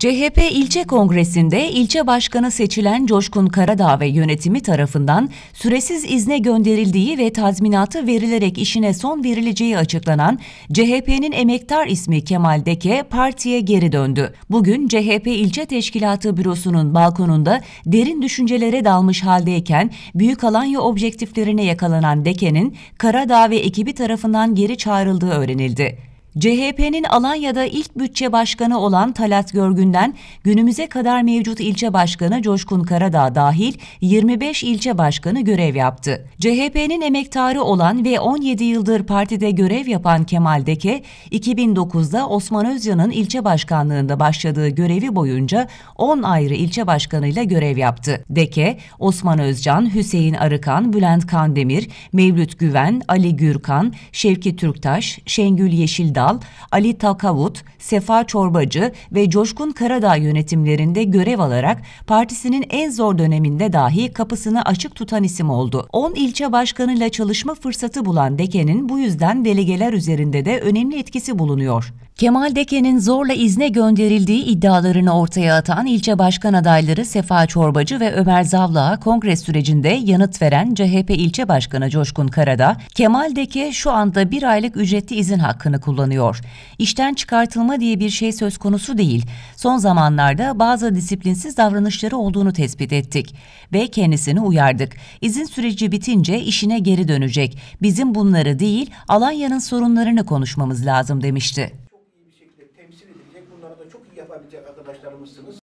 CHP ilçe kongresinde ilçe başkanı seçilen Coşkun Karadağ ve yönetimi tarafından süresiz izne gönderildiği ve tazminatı verilerek işine son verileceği açıklanan CHP'nin emektar ismi Kemal Deke partiye geri döndü. Bugün CHP ilçe teşkilatı bürosunun balkonunda derin düşüncelere dalmış haldeyken Büyük Alanya objektiflerine yakalanan Deke'nin Karadağ ve ekibi tarafından geri çağrıldığı öğrenildi. CHP'nin Alanya'da ilk bütçe başkanı olan Talat Görgün'den günümüze kadar mevcut ilçe başkanı Coşkun Karadağ dahil 25 ilçe başkanı görev yaptı. CHP'nin emektarı olan ve 17 yıldır partide görev yapan Kemal Deke, 2009'da Osman Özcan'ın ilçe başkanlığında başladığı görevi boyunca 10 ayrı ilçe başkanıyla görev yaptı. Deke, Osman Özcan, Hüseyin Arıkan, Bülent Kandemir, Mevlüt Güven, Ali Gürkan, Şevki Türktaş, Şengül Yeşildağ, Erdal, Ali Takavut, Sefa Çorbacı ve Coşkun Karadağ yönetimlerinde görev alarak partisinin en zor döneminde dahi kapısını açık tutan isim oldu. 10 ilçe başkanıyla çalışma fırsatı bulan Deke'nin bu yüzden delegeler üzerinde de önemli etkisi bulunuyor. Kemal Deke'nin zorla izne gönderildiği iddialarını ortaya atan ilçe başkan adayları Sefa Çorbacı ve Ömer Zavlağa, kongre sürecinde yanıt veren CHP ilçe başkanı Coşkun Karada, Kemal Deke şu anda bir aylık ücretli izin hakkını kullanıyor uygulanıyor. İşten çıkartılma diye bir şey söz konusu değil. Son zamanlarda bazı disiplinsiz davranışları olduğunu tespit ettik ve kendisini uyardık. İzin süreci bitince işine geri dönecek. Bizim bunları değil, Alanya'nın sorunlarını konuşmamız lazım demişti. Çok iyi bir şekilde temsil edilecek, bunları da çok iyi yapabilecek arkadaşlarımızsınız.